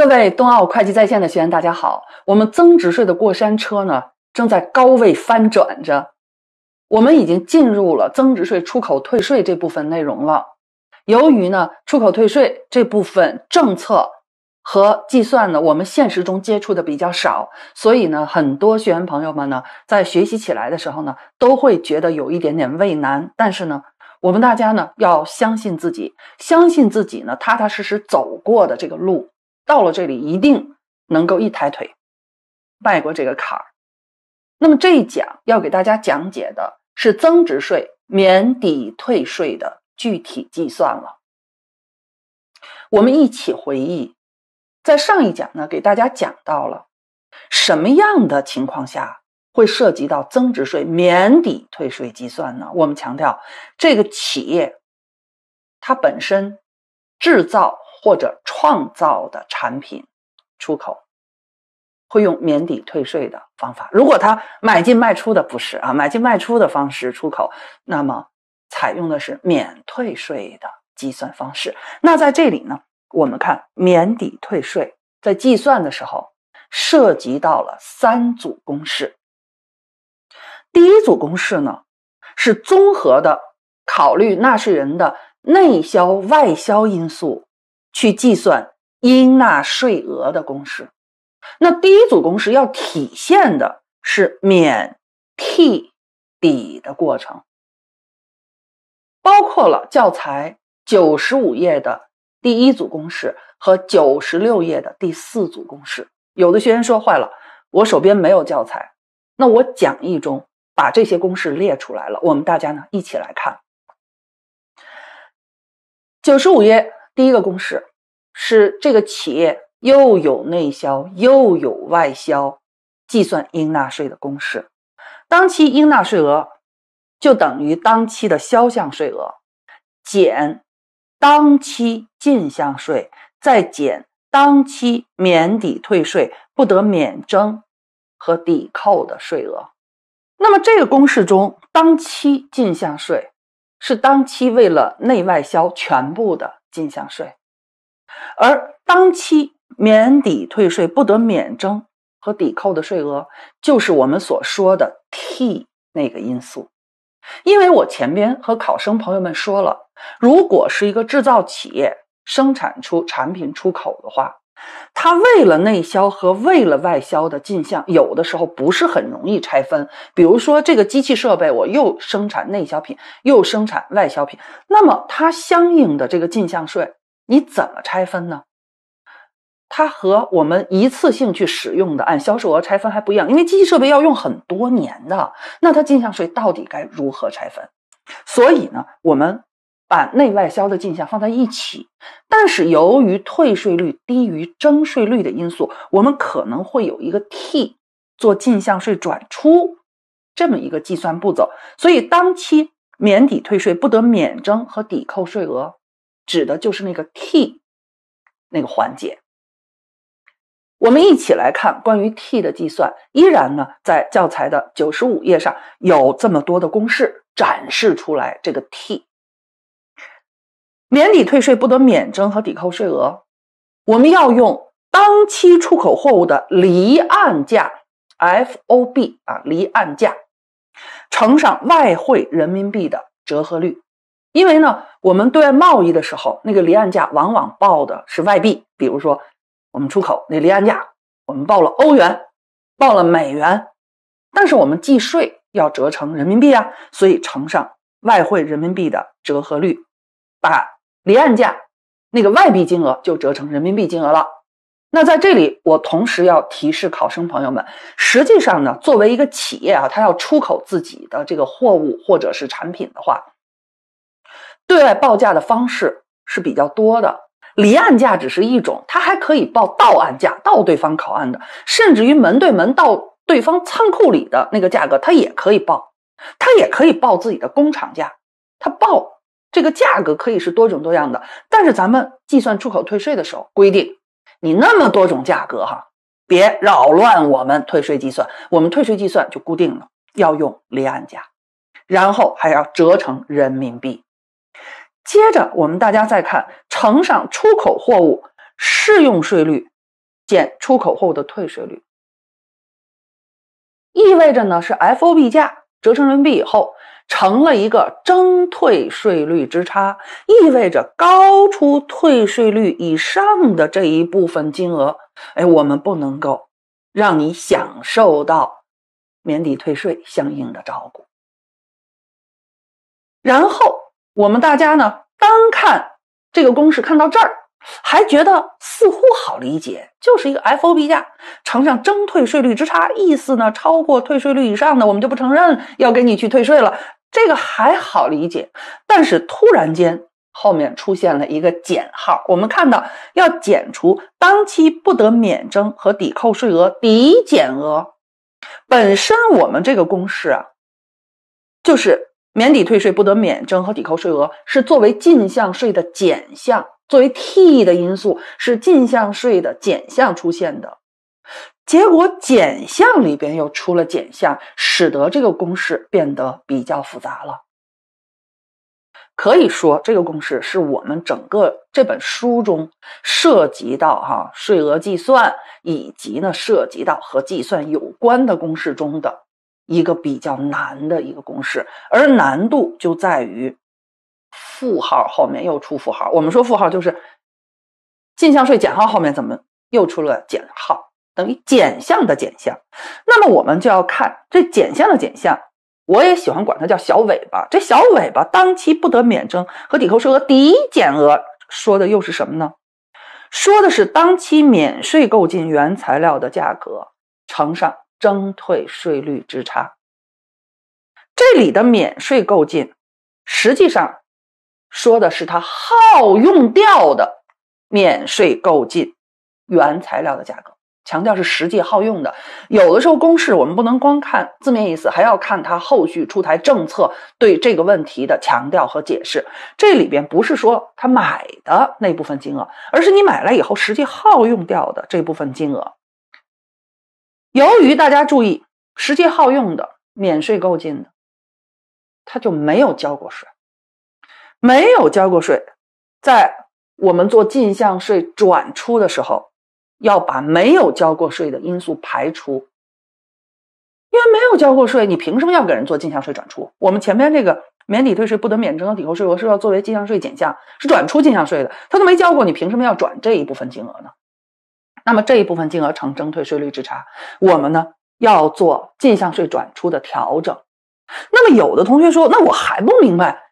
各位冬奥会计在线的学员，大家好！我们增值税的过山车呢，正在高位翻转着。我们已经进入了增值税出口退税这部分内容了。由于呢，出口退税这部分政策和计算呢，我们现实中接触的比较少，所以呢，很多学员朋友们呢，在学习起来的时候呢，都会觉得有一点点畏难。但是呢，我们大家呢，要相信自己，相信自己呢，踏踏实实走过的这个路。到了这里，一定能够一抬腿迈过这个坎儿。那么这一讲要给大家讲解的是增值税免抵退税的具体计算了。我们一起回忆，在上一讲呢，给大家讲到了什么样的情况下会涉及到增值税免抵退税计算呢？我们强调，这个企业它本身制造。或者创造的产品出口，会用免抵退税的方法。如果他买进卖出的不是啊，买进卖出的方式出口，那么采用的是免退税的计算方式。那在这里呢，我们看免抵退税在计算的时候涉及到了三组公式。第一组公式呢，是综合的考虑纳税人的内销外销因素。去计算应纳税额的公式，那第一组公式要体现的是免、替、抵的过程，包括了教材九十五页的第一组公式和九十六页的第四组公式。有的学员说坏了，我手边没有教材，那我讲义中把这些公式列出来了，我们大家呢一起来看九十五页。第一个公式是这个企业又有内销又有外销，计算应纳税的公式，当期应纳税额就等于当期的销项税额减当期进项税，再减当期免抵退税不得免征和抵扣的税额。那么这个公式中，当期进项税。是当期为了内外销全部的进项税，而当期免抵退税不得免征和抵扣的税额，就是我们所说的 T 那个因素。因为我前边和考生朋友们说了，如果是一个制造企业生产出产品出口的话。它为了内销和为了外销的进项，有的时候不是很容易拆分。比如说，这个机器设备，我又生产内销品，又生产外销品，那么它相应的这个进项税你怎么拆分呢？它和我们一次性去使用的按销售额拆分还不一样，因为机器设备要用很多年的，那它进项税到底该如何拆分？所以呢，我们。把内外销的进项放在一起，但是由于退税率低于征税率的因素，我们可能会有一个 T 做进项税转出这么一个计算步骤，所以当期免抵退税不得免征和抵扣税额，指的就是那个 T 那个环节。我们一起来看关于 T 的计算，依然呢在教材的九十五页上有这么多的公式展示出来这个 T。免抵退税不得免征和抵扣税额，我们要用当期出口货物的离岸价 （FOB） 啊，离岸价乘上外汇人民币的折合率，因为呢，我们对外贸易的时候，那个离岸价往往报的是外币，比如说我们出口那离岸价，我们报了欧元，报了美元，但是我们计税要折成人民币啊，所以乘上外汇人民币的折合率，把。离岸价那个外币金额就折成人民币金额了。那在这里，我同时要提示考生朋友们，实际上呢，作为一个企业啊，它要出口自己的这个货物或者是产品的话，对外报价的方式是比较多的。离岸价只是一种，它还可以报到岸价，到对方口岸的，甚至于门对门到对方仓库里的那个价格，它也可以报，它也可以报自己的工厂价，它报。这个价格可以是多种多样的，但是咱们计算出口退税的时候规定，你那么多种价格哈，别扰乱我们退税计算，我们退税计算就固定了，要用离岸价，然后还要折成人民币。接着我们大家再看，乘上出口货物适用税率，减出口货物的退税率，意味着呢是 FOB 价折成人民币以后。成了一个征退税率之差，意味着高出退税率以上的这一部分金额，哎，我们不能够让你享受到免抵退税相应的照顾。然后我们大家呢，单看这个公式，看到这儿还觉得似乎好理解，就是一个 F O B 价乘上征退税率之差，意思呢，超过退税率以上的，我们就不承认要给你去退税了。这个还好理解，但是突然间后面出现了一个减号，我们看到要减除当期不得免征和抵扣税额抵减额。本身我们这个公式啊，就是免抵退税不得免征和抵扣税额是作为进项税的减项，作为 T 的因素是进项税的减项出现的。结果减项里边又出了减项，使得这个公式变得比较复杂了。可以说，这个公式是我们整个这本书中涉及到哈税额计算，以及呢涉及到和计算有关的公式中的一个比较难的一个公式，而难度就在于负号后面又出负号。我们说负号就是进项税减号后面怎么又出了减号？等于减项的减项，那么我们就要看这减项的减项，我也喜欢管它叫小尾巴。这小尾巴当期不得免征和抵扣税额抵减额说的又是什么呢？说的是当期免税购进原材料的价格乘上征退税率之差。这里的免税购进，实际上说的是它耗用掉的免税购进原材料的价格。强调是实际耗用的，有的时候公式我们不能光看字面意思，还要看它后续出台政策对这个问题的强调和解释。这里边不是说他买的那部分金额，而是你买来以后实际耗用掉的这部分金额。由于大家注意，实际耗用的免税购进的，他就没有交过税，没有交过税，在我们做进项税转出的时候。要把没有交过税的因素排除，因为没有交过税，你凭什么要给人做进项税转出？我们前面这个免抵退税不得免征的抵扣税额是要作为进项税减项，是转出进项税的，他都没交过，你凭什么要转这一部分金额呢？那么这一部分金额呈征退税率之差，我们呢要做进项税转出的调整。那么有的同学说，那我还不明白，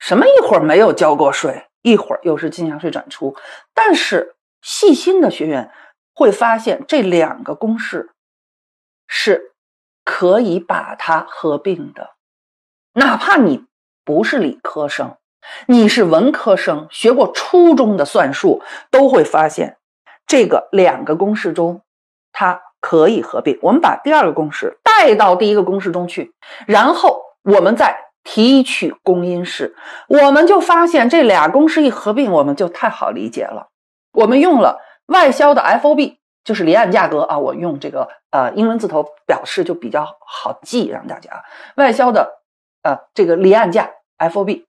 什么一会儿没有交过税，一会儿又是进项税转出？但是细心的学员。会发现这两个公式是可以把它合并的，哪怕你不是理科生，你是文科生，学过初中的算术，都会发现这个两个公式中，它可以合并。我们把第二个公式带到第一个公式中去，然后我们再提取公因式，我们就发现这俩公式一合并，我们就太好理解了。我们用了。外销的 F O B 就是离岸价格啊，我用这个呃英文字头表示就比较好记，让大家外销的呃这个离岸价 F O B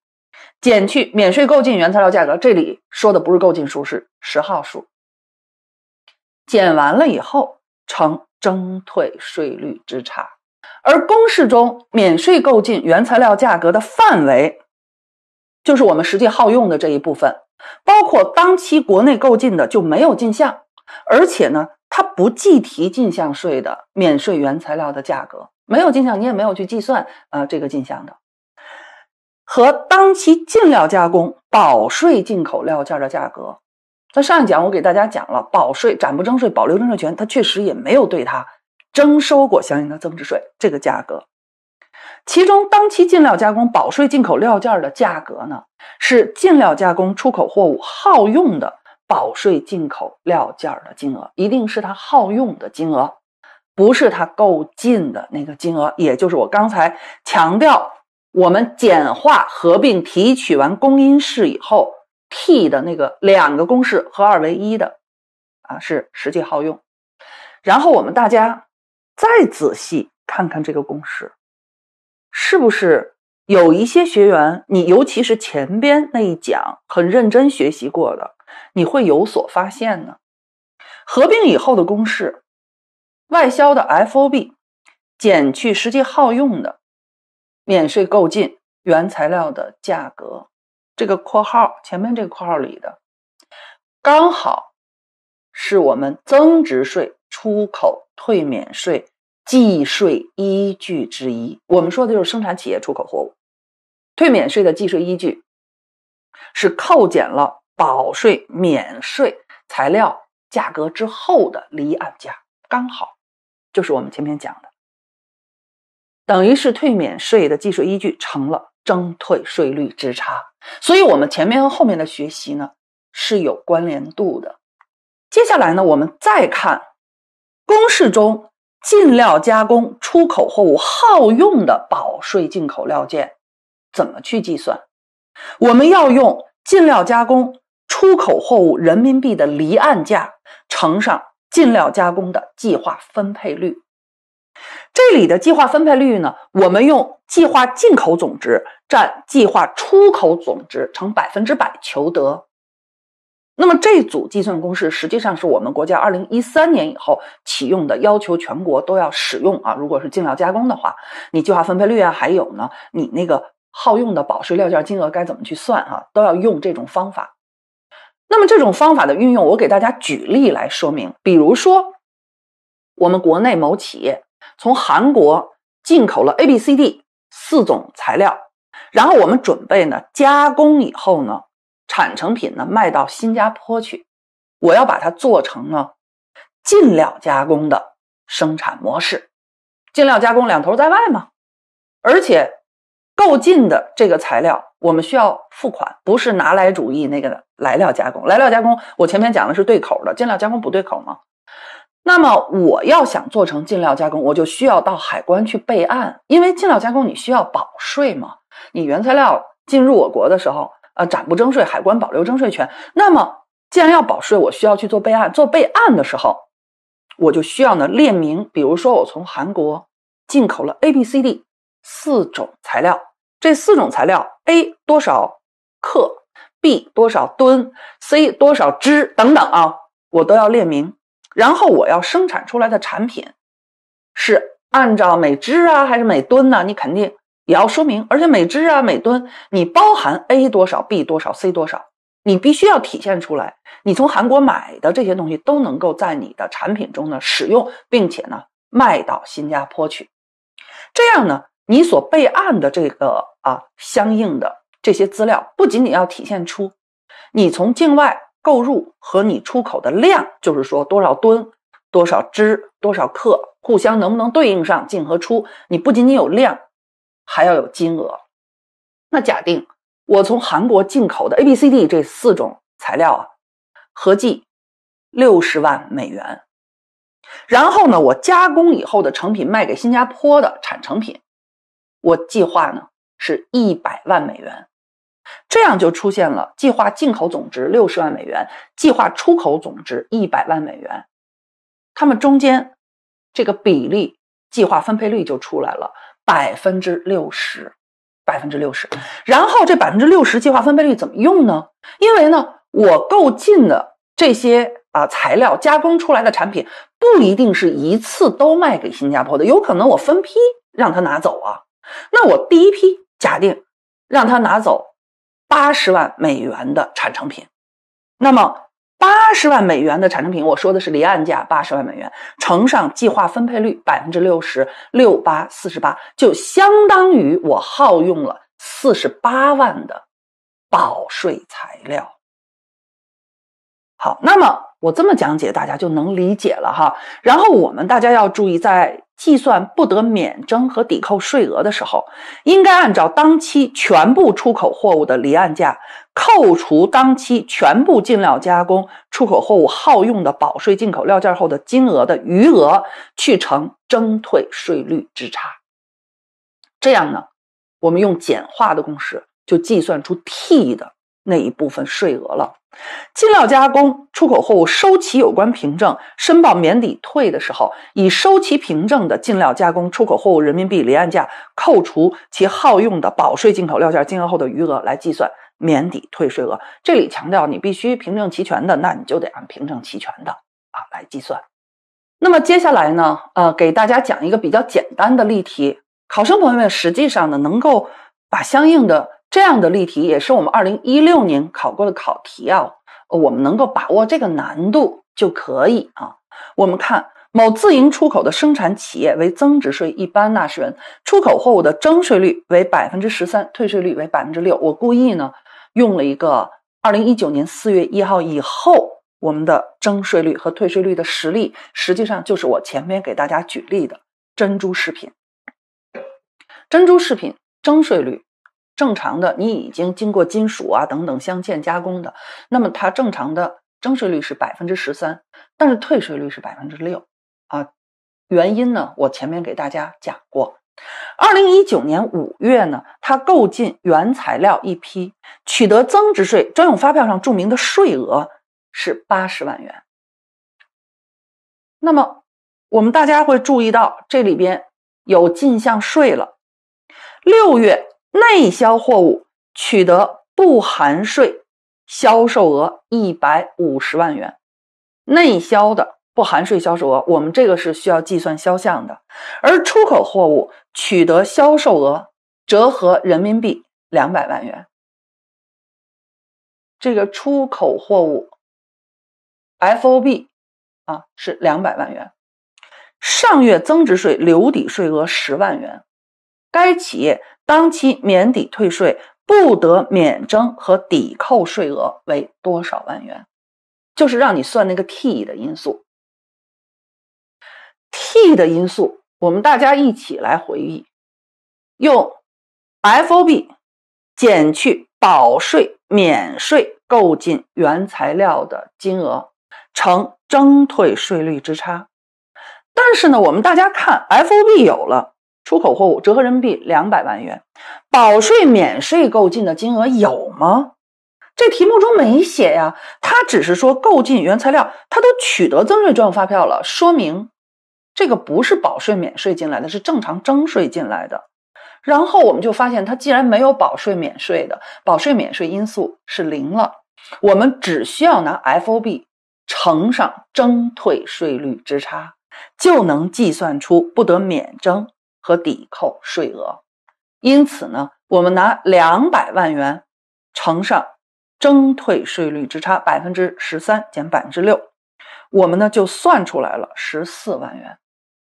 减去免税购进原材料价格，这里说的不是购进数，是十号数。减完了以后，乘征退税率之差，而公式中免税购进原材料价格的范围，就是我们实际耗用的这一部分。包括当期国内购进的就没有进项，而且呢，它不计提进项税的免税原材料的价格，没有进项，你也没有去计算啊这个进项的，和当期进料加工保税进口料件的价格。在上一讲我给大家讲了，保税暂不征税，保留征税权，它确实也没有对它征收过相应的增值税，这个价格。其中，当期进料加工保税进口料件的价格呢，是进料加工出口货物耗用的保税进口料件的金额，一定是它耗用的金额，不是它购进的那个金额。也就是我刚才强调，我们简化合并提取完公因式以后，T 的那个两个公式合二为一的，啊，是实际耗用。然后我们大家再仔细看看这个公式。是不是有一些学员，你尤其是前边那一讲很认真学习过的，你会有所发现呢？合并以后的公式，外销的 F O B 减去实际耗用的免税购进原材料的价格，这个括号前面这个括号里的，刚好是我们增值税出口退免税。计税依据之一，我们说的就是生产企业出口货物退免税的计税依据，是扣减了保税免税材料价格之后的离岸价，刚好就是我们前面讲的，等于是退免税的计税依据成了征退税率之差，所以我们前面和后面的学习呢是有关联度的。接下来呢，我们再看公式中。进料加工出口货物耗用的保税进口料件怎么去计算？我们要用进料加工出口货物人民币的离岸价乘上进料加工的计划分配率。这里的计划分配率呢，我们用计划进口总值占计划出口总值乘百分之百求得。那么这组计算公式实际上是我们国家二零一三年以后启用的，要求全国都要使用啊。如果是进料加工的话，你计划分配率啊，还有呢，你那个耗用的保税料件金额该怎么去算啊？都要用这种方法。那么这种方法的运用，我给大家举例来说明。比如说，我们国内某企业从韩国进口了 A、B、C、D 四种材料，然后我们准备呢加工以后呢。产成品呢卖到新加坡去，我要把它做成呢进料加工的生产模式。进料加工两头在外嘛，而且购进的这个材料，我们需要付款，不是拿来主义那个的来料加工。来料加工，我前面讲的是对口的，进料加工不对口吗？那么我要想做成进料加工，我就需要到海关去备案，因为进料加工你需要保税嘛。你原材料进入我国的时候。呃，暂不征税，海关保留征税权。那么，既然要保税，我需要去做备案。做备案的时候，我就需要呢列明，比如说我从韩国进口了 A、B、C、D 四种材料，这四种材料 A 多少克，B 多少吨，C 多少支等等啊，我都要列明。然后我要生产出来的产品是按照每支啊，还是每吨呢？你肯定。也要说明，而且每只啊、每吨，你包含 A 多少、B 多少、C 多少，你必须要体现出来。你从韩国买的这些东西都能够在你的产品中呢使用，并且呢卖到新加坡去。这样呢，你所备案的这个啊相应的这些资料，不仅仅要体现出你从境外购入和你出口的量，就是说多少吨、多少支、多少克，互相能不能对应上进和出。你不仅仅有量。还要有金额。那假定我从韩国进口的 A、B、C、D 这四种材料啊，合计六十万美元。然后呢，我加工以后的成品卖给新加坡的产成品，我计划呢是一百万美元。这样就出现了计划进口总值六十万美元，计划出口总值一百万美元。他们中间这个比例，计划分配率就出来了。百分之六十，百分之六十，然后这百分之六十计划分配率怎么用呢？因为呢，我购进的这些啊材料加工出来的产品不一定是一次都卖给新加坡的，有可能我分批让他拿走啊。那我第一批假定让他拿走八十万美元的产成品，那么。八十万美元的产成品，我说的是离岸价，八十万美元乘上计划分配率百分之六十六八四十八，就相当于我耗用了四十八万的保税材料。好，那么。我这么讲解，大家就能理解了哈。然后我们大家要注意，在计算不得免征和抵扣税额的时候，应该按照当期全部出口货物的离岸价，扣除当期全部进料加工出口货物耗用的保税进口料件后的金额的余额，去乘征退税率之差。这样呢，我们用简化的公式就计算出 T 的。那一部分税额了，进料加工出口货物收齐有关凭证，申报免抵退的时候，以收齐凭证的进料加工出口货物人民币离岸价扣除其耗用的保税进口料件金额后的余额来计算免抵退税额。这里强调，你必须凭证齐全的，那你就得按凭证齐全的啊来计算。那么接下来呢，呃，给大家讲一个比较简单的例题，考生朋友们实际上呢，能够把相应的。这样的例题也是我们二零一六年考过的考题啊，我们能够把握这个难度就可以啊。我们看某自营出口的生产企业为增值税一般纳税人，出口货物的征税率为百分之十三，退税率为百分之六。我故意呢用了一个二零一九年四月一号以后我们的征税率和退税率的实例，实际上就是我前面给大家举例的珍珠饰品，珍珠饰品征税率。正常的，你已经经过金属啊等等镶嵌加工的，那么它正常的征税率是百分之十三，但是退税率是百分之六啊。原因呢，我前面给大家讲过。二零一九年五月呢，他购进原材料一批，取得增值税专用发票上注明的税额是八十万元。那么我们大家会注意到这里边有进项税了。六月。内销货物取得不含税销售额一百五十万元，内销的不含税销售额，我们这个是需要计算销项的。而出口货物取得销售额折合人民币两百万元，这个出口货物 F O B 啊是两百万元，上月增值税留抵税额十万元。该企业当期免抵退税不得免征和抵扣税额为多少万元？就是让你算那个 T 的因素。T 的因素，我们大家一起来回忆：用 FOB 减去保税免税购进原材料的金额，乘征退税率之差。但是呢，我们大家看 FOB 有了。出口货物折合人民币两百万元，保税免税购进的金额有吗？这题目中没写呀。他只是说购进原材料，他都取得增值税专用发票了，说明这个不是保税免税进来的是正常征税进来的。然后我们就发现，它既然没有保税免税的，保税免税因素是零了。我们只需要拿 FOB 乘上征退税率之差，就能计算出不得免征。和抵扣税额，因此呢，我们拿两百万元乘上征退税率之差，百分之十三减百分之六，我们呢就算出来了十四万元。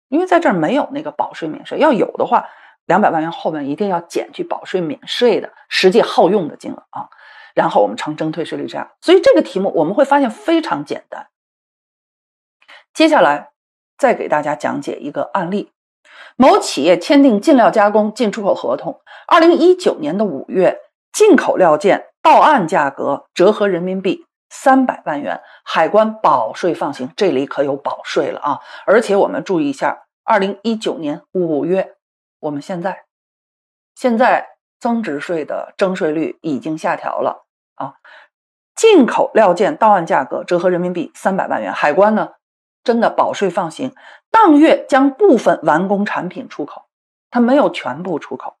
因为在这儿没有那个保税免税，要有的话，两百万元后面一定要减去保税免税的实际耗用的金额啊。然后我们乘征退税率样，所以这个题目我们会发现非常简单。接下来再给大家讲解一个案例。某企业签订进料加工进出口合同，二零一九年的五月，进口料件到岸价格折合人民币三百万元，海关保税放行。这里可有保税了啊！而且我们注意一下，二零一九年五月，我们现在现在增值税的征税率已经下调了啊！进口料件到岸价格折合人民币三百万元，海关呢？真的保税放行，当月将部分完工产品出口，它没有全部出口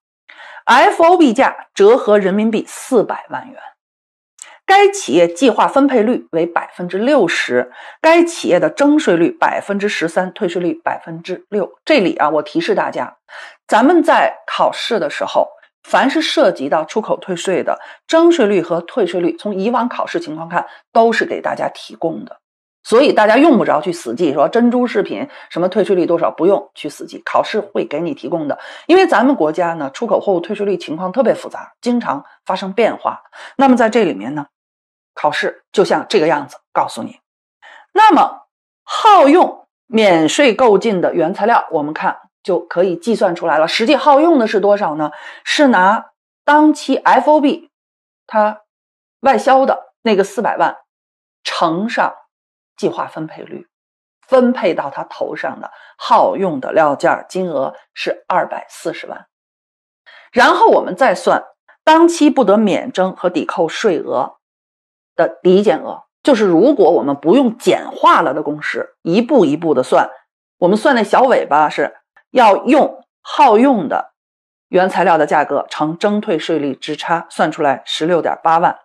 ，F O B 价折合人民币四百万元。该企业计划分配率为百分之六十，该企业的征税率百分之十三，退税率百分之六。这里啊，我提示大家，咱们在考试的时候，凡是涉及到出口退税的征税率和退税率，从以往考试情况看，都是给大家提供的。所以大家用不着去死记，说珍珠饰品什么退税率多少，不用去死记，考试会给你提供的。因为咱们国家呢，出口货物退税率情况特别复杂，经常发生变化。那么在这里面呢，考试就像这个样子告诉你。那么，耗用免税购进的原材料，我们看就可以计算出来了。实际耗用的是多少呢？是拿当期 F O B，它外销的那个四百万乘上。计划分配率，分配到他头上的耗用的料件金额是二百四十万，然后我们再算当期不得免征和抵扣税额的抵减额，就是如果我们不用简化了的公式，一步一步的算，我们算那小尾巴是要用耗用的原材料的价格乘征退税率之差，算出来十六点八万，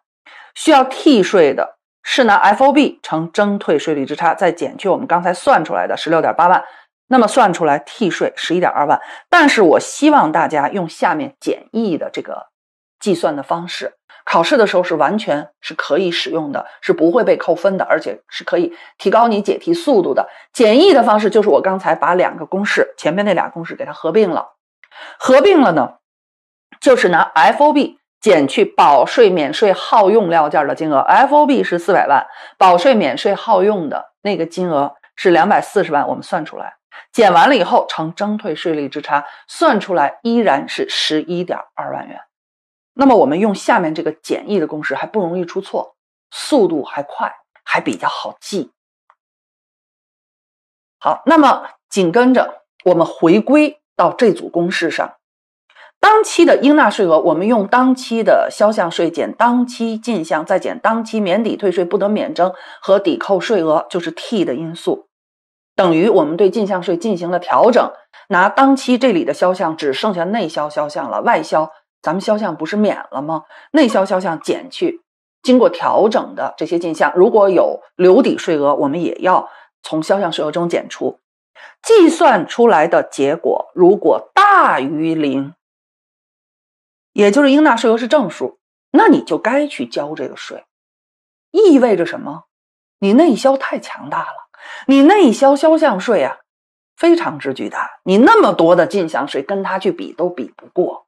需要替税的。是拿 F O B 乘征退税率之差，再减去我们刚才算出来的十六点八万，那么算出来替税十一点二万。但是我希望大家用下面简易的这个计算的方式，考试的时候是完全是可以使用的，是不会被扣分的，而且是可以提高你解题速度的。简易的方式就是我刚才把两个公式前面那俩公式给它合并了，合并了呢，就是拿 F O B。减去保税免税耗用料件的金额，FOB 是四百万，保税免税耗用的那个金额是两百四十万，我们算出来，减完了以后，乘征退税率之差，算出来依然是十一点二万元。那么我们用下面这个简易的公式还不容易出错，速度还快，还比较好记。好，那么紧跟着我们回归到这组公式上。当期的应纳税额，我们用当期的销项税减当期进项，再减当期免抵退税不得免征和抵扣税额，就是 T 的因素，等于我们对进项税进行了调整，拿当期这里的销项只剩下内销销项了，外销咱们销项不是免了吗？内销销项减去经过调整的这些进项，如果有留抵税额，我们也要从销项税额中减出，计算出来的结果如果大于零。也就是应纳税额是正数，那你就该去交这个税，意味着什么？你内销太强大了，你内销销项税啊非常之巨大，你那么多的进项税跟他去比都比不过。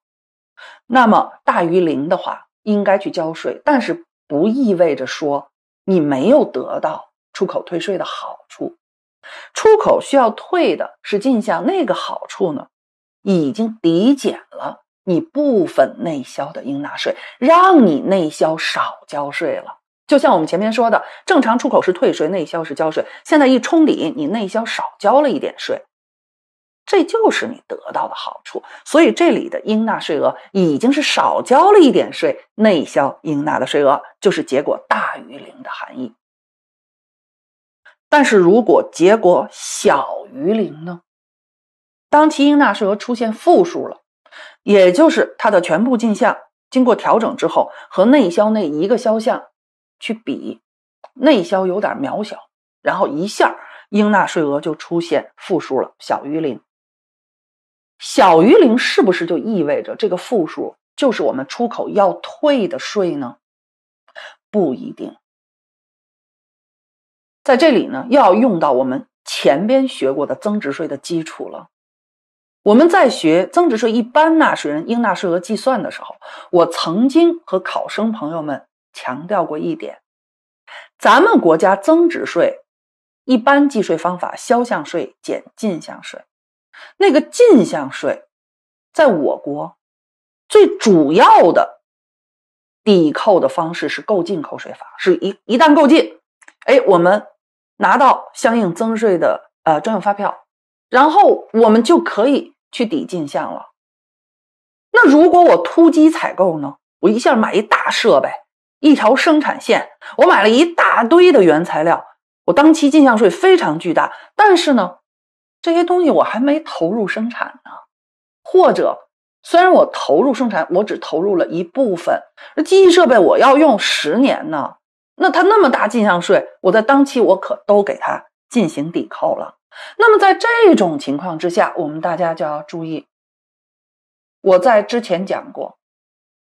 那么大于零的话，应该去交税，但是不意味着说你没有得到出口退税的好处。出口需要退的是进项，那个好处呢已经抵减了。你部分内销的应纳税，让你内销少交税了。就像我们前面说的，正常出口是退税，内销是交税。现在一冲抵，你内销少交了一点税，这就是你得到的好处。所以这里的应纳税额已经是少交了一点税，内销应纳的税额就是结果大于零的含义。但是如果结果小于零呢？当其应纳税额出现负数了。也就是它的全部进项经过调整之后，和内销那一个销项去比，内销有点渺小，然后一下应纳税额就出现负数了，小于零。小于零是不是就意味着这个负数就是我们出口要退的税呢？不一定。在这里呢，要用到我们前边学过的增值税的基础了。我们在学增值税一般纳税人应纳税额计算的时候，我曾经和考生朋友们强调过一点：咱们国家增值税一般计税方法，销项税减进项税。那个进项税，在我国最主要的抵扣的方式是购进口税法，是一一旦购进，哎，我们拿到相应增税的呃专用发票。然后我们就可以去抵进项了。那如果我突击采购呢？我一下买一大设备、一条生产线，我买了一大堆的原材料，我当期进项税非常巨大。但是呢，这些东西我还没投入生产呢，或者虽然我投入生产，我只投入了一部分，那机器设备我要用十年呢，那它那么大进项税，我在当期我可都给它进行抵扣了。那么在这种情况之下，我们大家就要注意。我在之前讲过，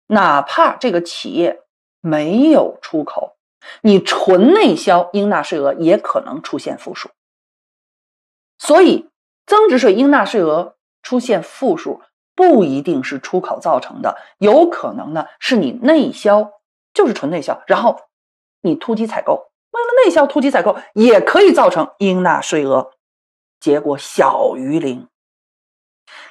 哪怕这个企业没有出口，你纯内销应纳税额也可能出现负数。所以，增值税应纳税额出现负数不一定是出口造成的，有可能呢是你内销，就是纯内销，然后你突击采购，为了内销突击采购也可以造成应纳税额。结果小于零，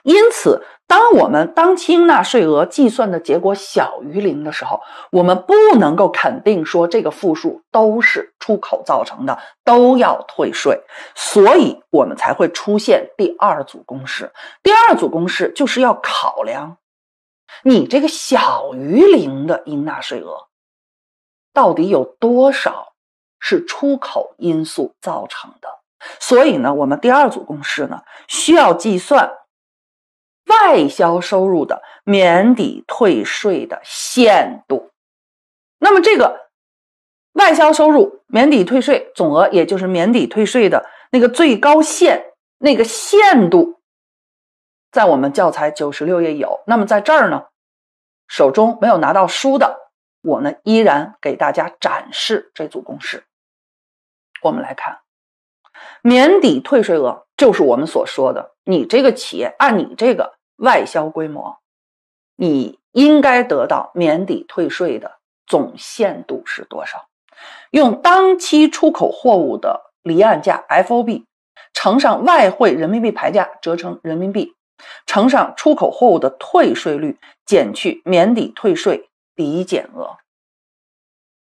因此，当我们当期应纳税额计算的结果小于零的时候，我们不能够肯定说这个负数都是出口造成的，都要退税，所以我们才会出现第二组公式。第二组公式就是要考量你这个小于零的应纳税额到底有多少是出口因素造成的。所以呢，我们第二组公式呢，需要计算外销收入的免抵退税的限度。那么这个外销收入免抵退税总额，也就是免抵退税的那个最高限，那个限度，在我们教材九十六页有。那么在这儿呢，手中没有拿到书的，我呢依然给大家展示这组公式。我们来看。免抵退税额就是我们所说的，你这个企业按你这个外销规模，你应该得到免抵退税的总限度是多少？用当期出口货物的离岸价 （FOB） 乘上外汇人民币牌价折成人民币，乘上出口货物的退税率，减去免抵退税抵减额。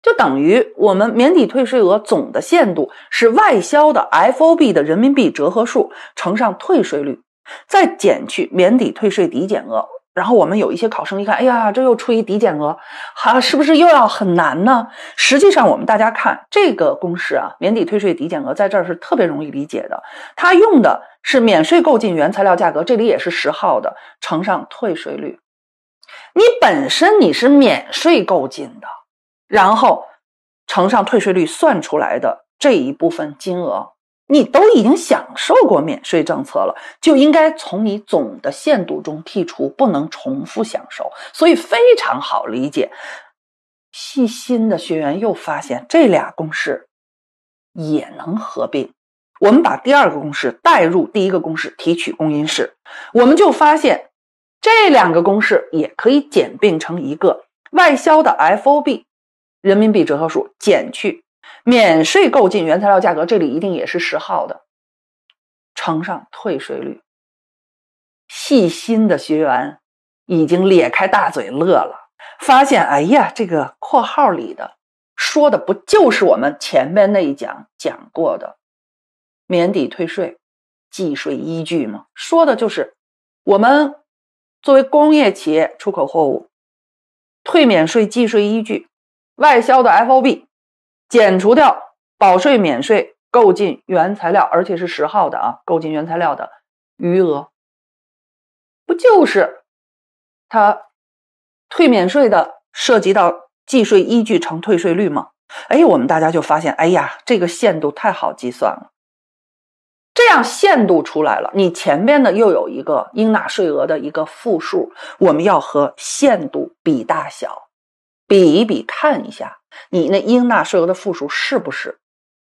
就等于我们免抵退税额总的限度是外销的 F O B 的人民币折合数乘上退税率，再减去免抵退税抵减额。然后我们有一些考生一看，哎呀，这又出一抵减额，哈，是不是又要很难呢？实际上，我们大家看这个公式啊，免抵退税抵减额在这儿是特别容易理解的。它用的是免税购进原材料价格，这里也是十号的乘上退税率。你本身你是免税购进的。然后乘上退税率算出来的这一部分金额，你都已经享受过免税政策了，就应该从你总的限度中剔除，不能重复享受，所以非常好理解。细心的学员又发现，这俩公式也能合并。我们把第二个公式带入第一个公式，提取公因式，我们就发现这两个公式也可以简并成一个外销的 FOB。人民币折合数减去免税购进原材料价格，这里一定也是十号的，乘上退税率。细心的学员已经咧开大嘴乐了，发现哎呀，这个括号里的说的不就是我们前面那一讲讲过的免抵退税计税依据吗？说的就是我们作为工业企业出口货物退免税计税依据。外销的 F O B，减除掉保税免税购进原材料，而且是十号的啊，购进原材料的余额，不就是它退免税的涉及到计税依据乘退税率吗？哎，我们大家就发现，哎呀，这个限度太好计算了。这样限度出来了，你前边呢又有一个应纳税额的一个负数，我们要和限度比大小。比一比，看一下你那应纳税额的负数是不是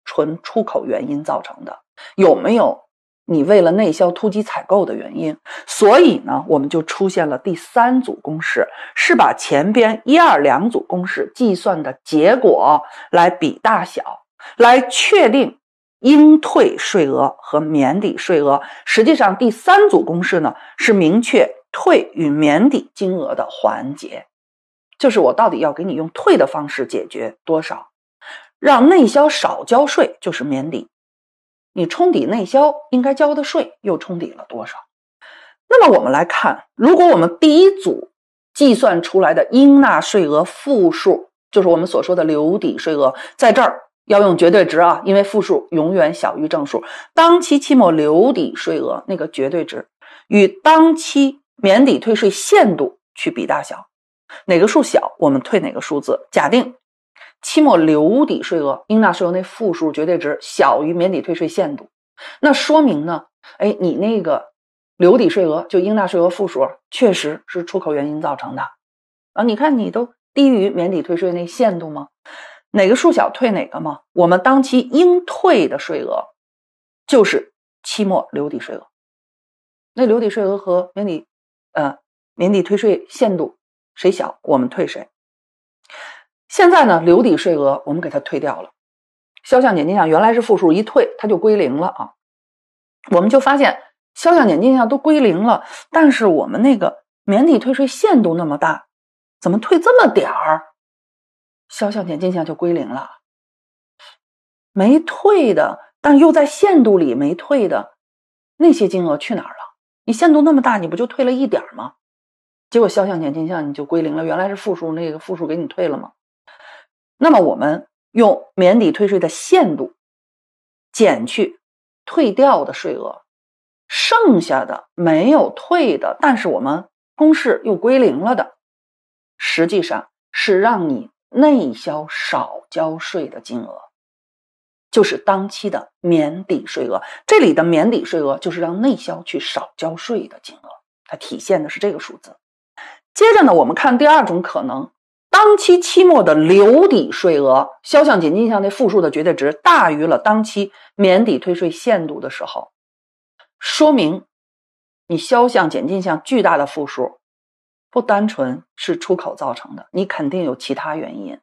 纯出口原因造成的？有没有你为了内销突击采购的原因？所以呢，我们就出现了第三组公式，是把前边一二两组公式计算的结果来比大小，来确定应退税额和免抵税额。实际上，第三组公式呢，是明确退与免抵金额的环节。就是我到底要给你用退的方式解决多少，让内销少交税就是免抵，你冲抵内销应该交的税又冲抵了多少？那么我们来看，如果我们第一组计算出来的应纳税额负数，就是我们所说的留抵税额，在这儿要用绝对值啊，因为负数永远小于正数。当期期末留抵税额那个绝对值与当期免抵退税限度去比大小。哪个数小，我们退哪个数字。假定期末留抵税额应纳税额那负数绝对值小于免抵退税限度，那说明呢？哎，你那个留抵税额就应纳税额负数确实是出口原因造成的啊！你看你都低于免抵退税那限度吗？哪个数小退哪个吗？我们当期应退的税额就是期末留抵税额。那留抵税额和免抵，呃，免抵退税限度。谁小我们退谁。现在呢，留抵税额我们给它退掉了，销项减进项原来是负数，一退它就归零了啊。我们就发现销项减进项都归零了，但是我们那个免抵退税限度那么大，怎么退这么点儿？销项减进项就归零了，没退的，但又在限度里没退的，那些金额去哪儿了？你限度那么大，你不就退了一点吗？结果销项减进项你就归零了，原来是负数，那个负数给你退了吗？那么我们用免抵退税的限度减去退掉的税额，剩下的没有退的，但是我们公式又归零了的，实际上是让你内销少交税的金额，就是当期的免抵税额。这里的免抵税额就是让内销去少交税的金额，它体现的是这个数字。接着呢，我们看第二种可能：当期期末的留抵税额销项减进项那负数的绝对值大于了当期免抵退税限度的时候，说明你销项减进项巨大的负数，不单纯是出口造成的，你肯定有其他原因。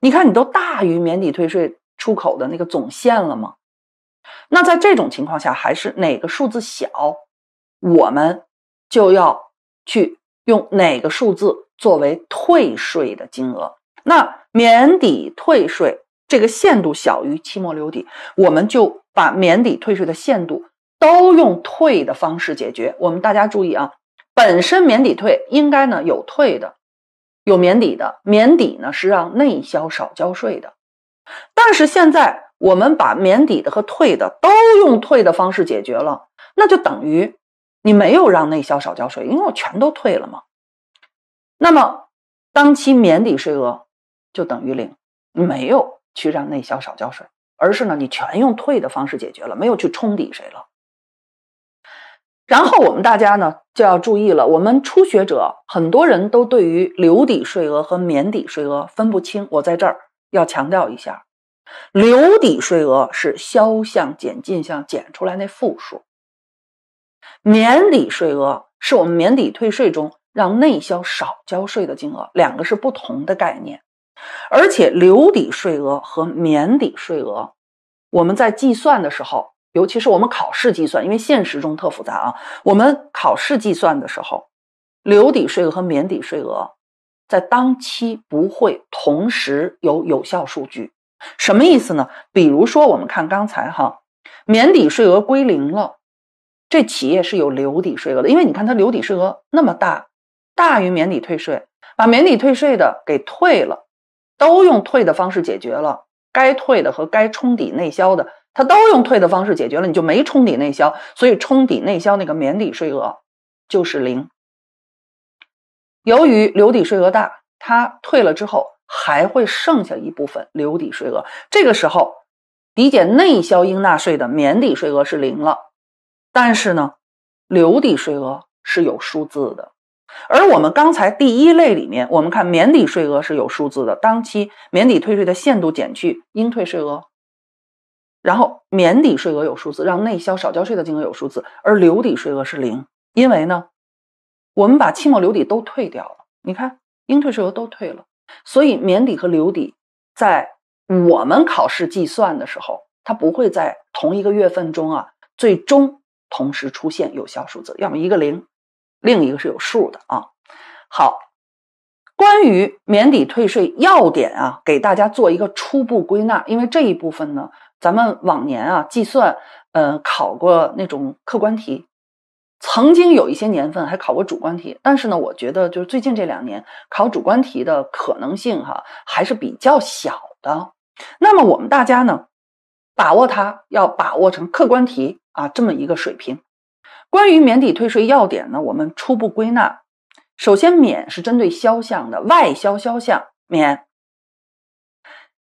你看，你都大于免抵退税出口的那个总线了吗？那在这种情况下，还是哪个数字小，我们就要去。用哪个数字作为退税的金额？那免抵退税这个限度小于期末留抵，我们就把免抵退税的限度都用退的方式解决。我们大家注意啊，本身免抵退应该呢有退的，有免抵的，免抵呢是让内销少交税的，但是现在我们把免抵的和退的都用退的方式解决了，那就等于。你没有让内销少交税，因为我全都退了嘛。那么，当期免抵税额就等于零，没有去让内销少交税，而是呢，你全用退的方式解决了，没有去冲抵谁了。然后我们大家呢就要注意了，我们初学者很多人都对于留抵税额和免抵税额分不清。我在这儿要强调一下，留抵税额是销项减进项减出来那负数。免抵税额是我们免抵退税中让内销少交税的金额，两个是不同的概念。而且留抵税额和免抵税额，我们在计算的时候，尤其是我们考试计算，因为现实中特复杂啊。我们考试计算的时候，留抵税额和免抵税额在当期不会同时有有效数据。什么意思呢？比如说我们看刚才哈，免抵税额归零了。这企业是有留抵税额的，因为你看它留抵税额那么大，大于免抵退税，把免抵退税的给退了，都用退的方式解决了，该退的和该冲抵内销的，它都用退的方式解决了，你就没冲抵内销，所以冲抵内销那个免抵税额就是零。由于留抵税额大，它退了之后还会剩下一部分留抵税额，这个时候抵减内销应纳税的免抵税额是零了。但是呢，留抵税额是有数字的，而我们刚才第一类里面，我们看免抵税额是有数字的，当期免抵退税的限度减去应退税额，然后免抵税额有数字，让内销少交税的金额有数字，而留抵税额是零，因为呢，我们把期末留抵都退掉了，你看应退税额都退了，所以免抵和留抵在我们考试计算的时候，它不会在同一个月份中啊，最终。同时出现有效数字，要么一个零，另一个是有数的啊。好，关于免抵退税要点啊，给大家做一个初步归纳。因为这一部分呢，咱们往年啊计算，嗯，考过那种客观题，曾经有一些年份还考过主观题，但是呢，我觉得就是最近这两年考主观题的可能性哈还是比较小的。那么我们大家呢，把握它要把握成客观题。啊，这么一个水平。关于免抵退税要点呢，我们初步归纳：首先，免是针对销项的外销销项免；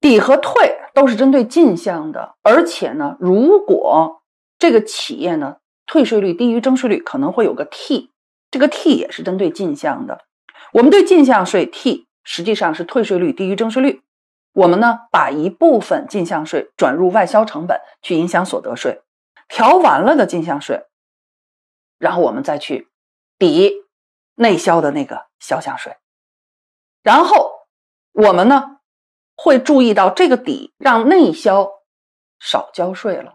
抵和退都是针对进项的。而且呢，如果这个企业呢，退税率低于征税率，可能会有个 T，这个 T 也是针对进项的。我们对进项税 T 实际上是退税率低于征税率，我们呢把一部分进项税转入外销成本去影响所得税。调完了的进项税，然后我们再去抵内销的那个销项税，然后我们呢会注意到这个抵让内销少交税了。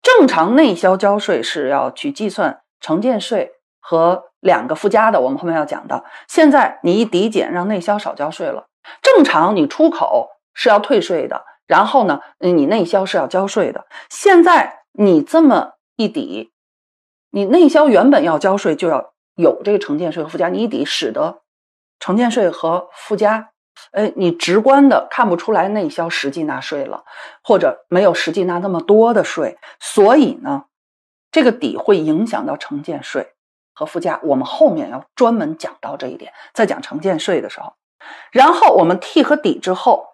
正常内销交税是要去计算城建税和两个附加的，我们后面要讲的。现在你一抵减让内销少交税了，正常你出口是要退税的，然后呢你内销是要交税的，现在。你这么一抵，你内销原本要交税就要有这个城建税和附加，你一抵使得城建税和附加，哎，你直观的看不出来内销实际纳税了，或者没有实际纳那么多的税，所以呢，这个抵会影响到城建税和附加，我们后面要专门讲到这一点，在讲城建税的时候，然后我们替和抵之后，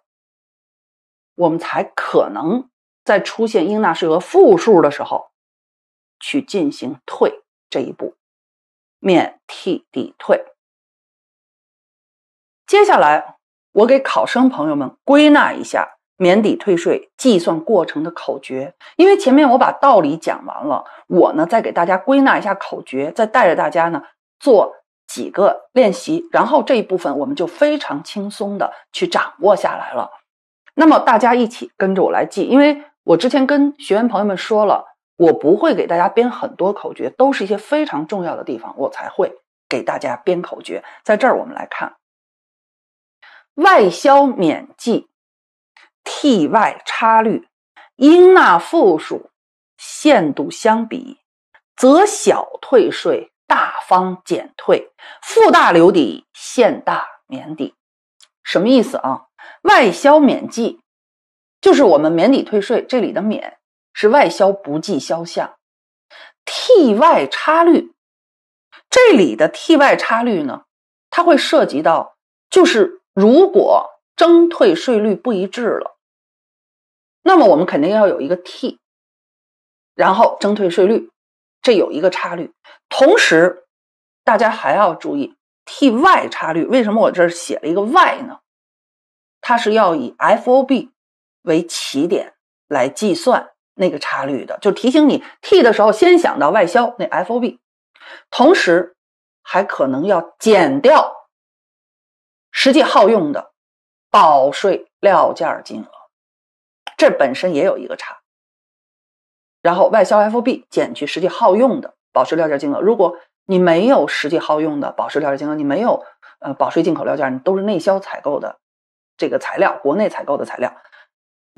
我们才可能。在出现应纳税额负数的时候，去进行退这一步，免替抵退。接下来，我给考生朋友们归纳一下免抵退税计算过程的口诀。因为前面我把道理讲完了，我呢再给大家归纳一下口诀，再带着大家呢做几个练习，然后这一部分我们就非常轻松的去掌握下来了。那么大家一起跟着我来记，因为。我之前跟学员朋友们说了，我不会给大家编很多口诀，都是一些非常重要的地方，我才会给大家编口诀。在这儿我们来看，外销免计，替外差率，应纳负数，限度相比，则小退税，大方减退，负大留底，限大免底，什么意思啊？外销免计。就是我们免抵退税这里的“免”是外销不计销项，T 外差率。这里的 T 外差率呢，它会涉及到，就是如果征退税率不一致了，那么我们肯定要有一个 T，然后征退税率，这有一个差率。同时，大家还要注意 T 外差率，为什么我这儿写了一个外呢？它是要以 FOB。为起点来计算那个差率的，就提醒你 T 的时候先想到外销那 FOB，同时还可能要减掉实际耗用的保税料件金额，这本身也有一个差。然后外销 FOB 减去实际耗用的保税料件金额，如果你没有实际耗用的保税料件金额，你没有呃保税进口料件，你都是内销采购的这个材料，国内采购的材料。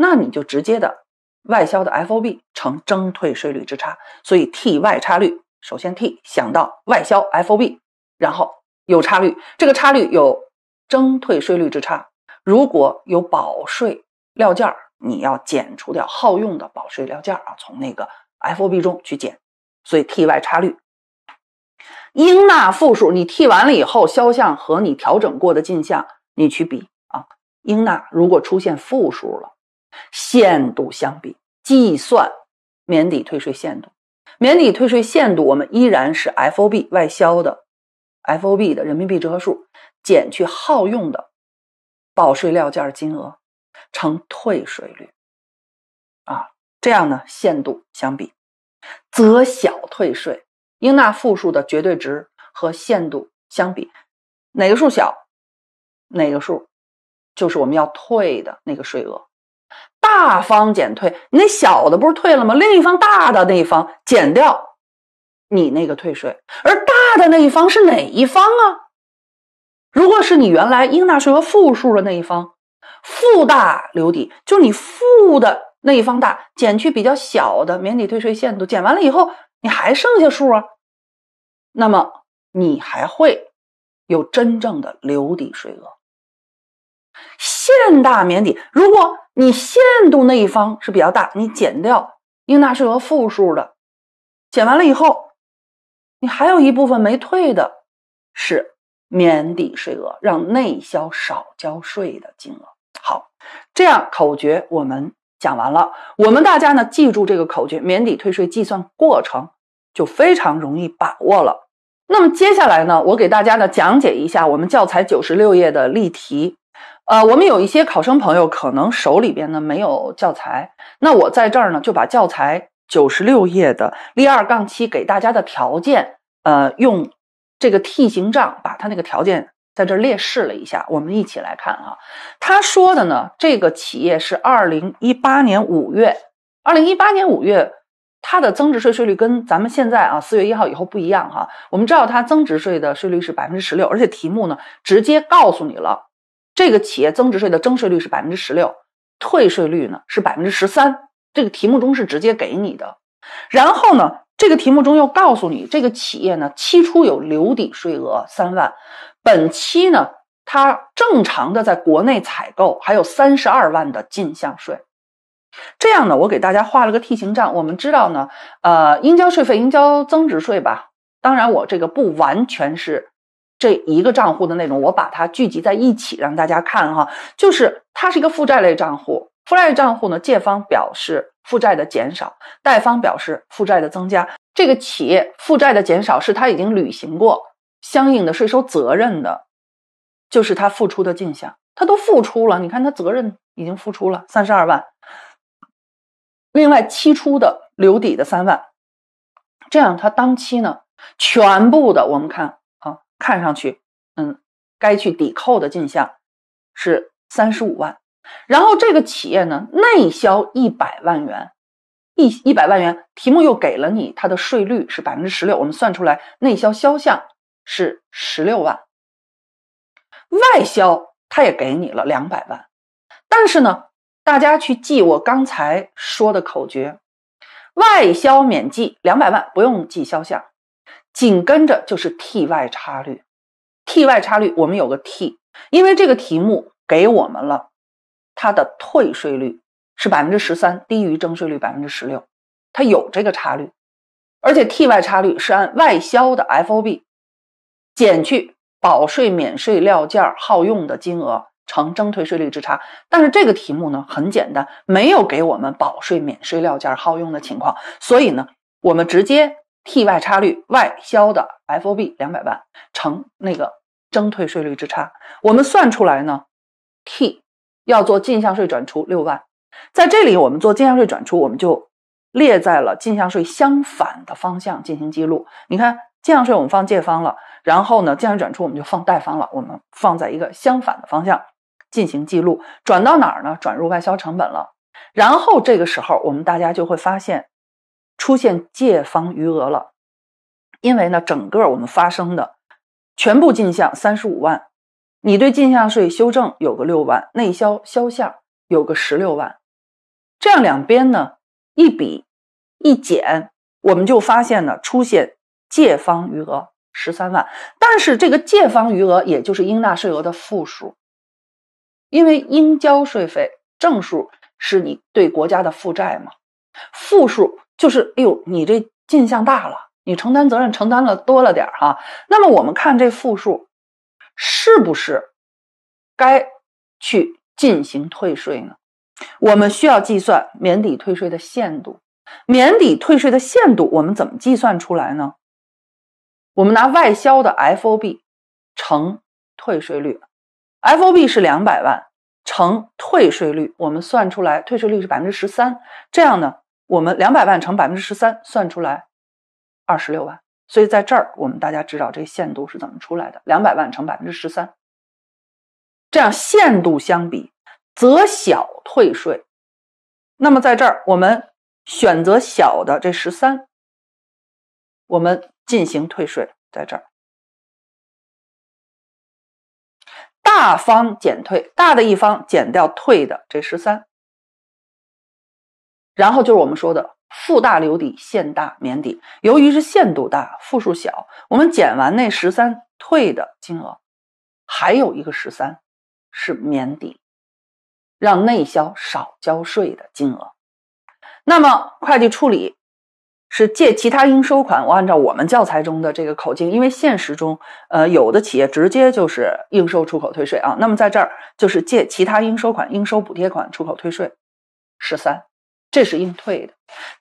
那你就直接的外销的 F O B 乘征退税率之差，所以 T Y 差率首先 T 想到外销 F O B，然后有差率，这个差率有征退税率之差，如果有保税料件儿，你要减除掉耗用的保税料件儿啊，从那个 F O B 中去减，所以 T Y 差率应纳负数，你 T 完了以后销项和你调整过的进项你去比啊，应纳如果出现负数了。限度相比计算免抵退税限度，免抵退税限度我们依然是 FOB 外销的，FOB 的人民币折合数减去耗用的保税料件金额，乘退税率。啊，这样呢，限度相比，则小退税应纳负数的绝对值和限度相比，哪个数小，哪个数就是我们要退的那个税额。大方减退，你那小的不是退了吗？另一方大的那一方减掉你那个退税，而大的那一方是哪一方啊？如果是你原来应纳税额负数的那一方，负大留抵，就是你负的那一方大，减去比较小的免抵退税限度，减完了以后，你还剩下数啊，那么你还会有真正的留抵税额。限大免抵，如果你限度那一方是比较大，你减掉应纳税额负数的，减完了以后，你还有一部分没退的，是免抵税额，让内销少交税的金额。好，这样口诀我们讲完了，我们大家呢记住这个口诀，免抵退税计算过程就非常容易把握了。那么接下来呢，我给大家呢讲解一下我们教材九十六页的例题。呃，我们有一些考生朋友可能手里边呢没有教材，那我在这儿呢就把教材九十六页的例二杠七给大家的条件，呃，用这个 T 型账把它那个条件在这列示了一下，我们一起来看啊。他说的呢，这个企业是二零一八年五月，二零一八年五月它的增值税税率跟咱们现在啊四月一号以后不一样哈。我们知道它增值税的税率是百分之十六，而且题目呢直接告诉你了。这个企业增值税的征税率是百分之十六，退税率呢是百分之十三。这个题目中是直接给你的，然后呢，这个题目中又告诉你，这个企业呢期初有留抵税额三万，本期呢它正常的在国内采购还有三十二万的进项税。这样呢，我给大家画了个 T 形账。我们知道呢，呃，应交税费、应交增值税吧。当然，我这个不完全是。这一个账户的内容，我把它聚集在一起，让大家看哈。就是它是一个负债类账户，负债账户呢，借方表示负债的减少，贷方表示负债的增加。这个企业负债的减少，是他已经履行过相应的税收责任的，就是他付出的进项，他都付出了。你看，他责任已经付出了三十二万，另外期初的留底的三万，这样他当期呢，全部的我们看。看上去，嗯，该去抵扣的进项是三十五万，然后这个企业呢内销一百万元，一一百万元，题目又给了你它的税率是百分之十六，我们算出来内销销项是十六万，外销它也给你了两百万，但是呢，大家去记我刚才说的口诀，外销免记两百万，不用记销项。紧跟着就是 T y 差率，T y 差率我们有个 T，因为这个题目给我们了，它的退税率是百分之十三，低于征税率百分之十六，它有这个差率，而且 T y 差率是按外销的 F O B 减去保税免税料件耗用的金额乘征退税率之差。但是这个题目呢很简单，没有给我们保税免税料件耗用的情况，所以呢，我们直接。T 外差率，外销的 FOB 两百万乘那个征退税率之差，我们算出来呢，T 要做进项税转出六万。在这里我们做进项税转出，我们就列在了进项税相反的方向进行记录。你看，进项税我们放借方了，然后呢，进项转出我们就放贷方了，我们放在一个相反的方向进行记录，转到哪儿呢？转入外销成本了。然后这个时候我们大家就会发现。出现借方余额了，因为呢，整个我们发生的全部进项三十五万，你对进项税修正有个六万，内销销项有个十六万，这样两边呢一比一减，我们就发现呢出现借方余额十三万，但是这个借方余额也就是应纳税额的负数，因为应交税费正数是你对国家的负债嘛，负数。就是，哎呦，你这进项大了，你承担责任承担了多了点哈。那么我们看这负数，是不是该去进行退税呢？我们需要计算免抵退税的限度。免抵退税的限度我们怎么计算出来呢？我们拿外销的 FOB 乘退税率，FOB 是两百万乘退税率，我们算出来退税率是百分之十三，这样呢？我们两百万乘百分之十三，算出来二十六万。所以在这儿，我们大家知道这个限度是怎么出来的：两百万乘百分之十三，这样限度相比，则小退税。那么在这儿，我们选择小的这十三，我们进行退税。在这儿，大方减退，大的一方减掉退的这十三。然后就是我们说的负大留底，限大免底。由于是限度大，负数小，我们减完那十三退的金额，还有一个十三是免抵，让内销少交税的金额。那么会计处理是借其他应收款。我按照我们教材中的这个口径，因为现实中呃有的企业直接就是应收出口退税啊。那么在这儿就是借其他应收款、应收补贴款、出口退税十三。这是应退的。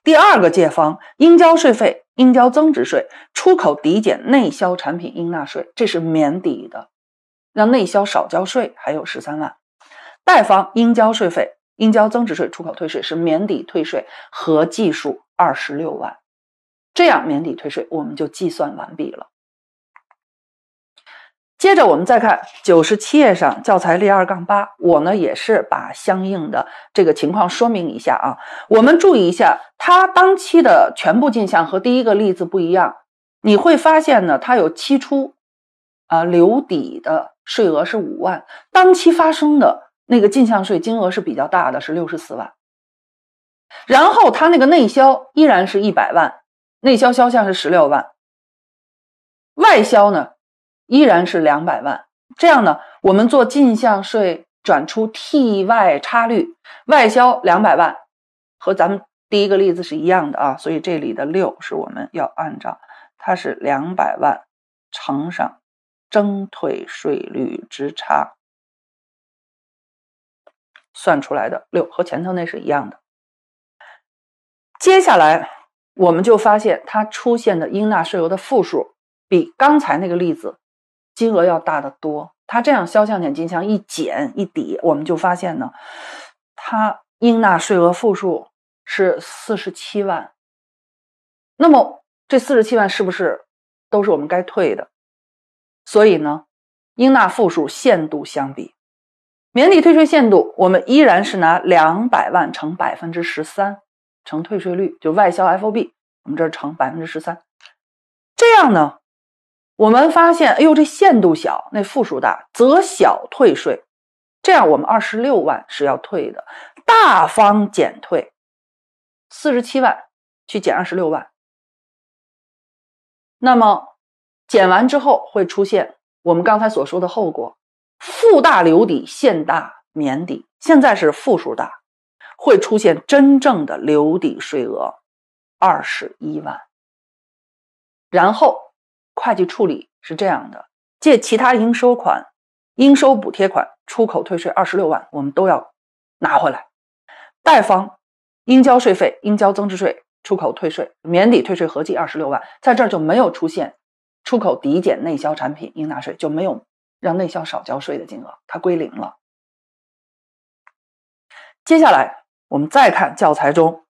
第二个借方，应交税费、应交增值税、出口抵减内销产品应纳税，这是免抵的，让内销少交税，还有十三万。贷方，应交税费、应交增值税、出口退税是免抵退税，合计数二十六万。这样免抵退税我们就计算完毕了。接着我们再看九十七页上教材例二杠八，我呢也是把相应的这个情况说明一下啊。我们注意一下，它当期的全部进项和第一个例子不一样。你会发现呢，它有期初啊留底的税额是五万，当期发生的那个进项税金额是比较大的，是六十四万。然后它那个内销依然是一百万，内销销项是十六万，外销呢？依然是两百万，这样呢，我们做进项税转出 T 外差率，外销两百万，和咱们第一个例子是一样的啊，所以这里的六是我们要按照它是两百万乘上征退税率之差算出来的六和前头那是一样的。接下来我们就发现它出现的应纳税额的负数比刚才那个例子。金额要大得多，它这样销项减进项一减一抵，我们就发现呢，它应纳税额负数是四十七万。那么这四十七万是不是都是我们该退的？所以呢，应纳负数限度相比，免抵退税限度，我们依然是拿两百万乘百分之十三乘退税率，就外销 FOB，我们这儿乘百分之十三，这样呢？我们发现，哎呦，这限度小，那负数大，则小退税，这样我们二十六万是要退的，大方减退，四十七万去减二十六万，那么减完之后会出现我们刚才所说的后果，负大留底，限大免底，现在是负数大，会出现真正的留底税额二十一万，然后。会计处理是这样的：借其他应收款、应收补贴款、出口退税二十六万，我们都要拿回来。贷方应交税费、应交增值税、出口退税、免抵退税合计二十六万，在这儿就没有出现出口抵减内销产品应纳税，就没有让内销少交税的金额，它归零了。接下来我们再看教材中，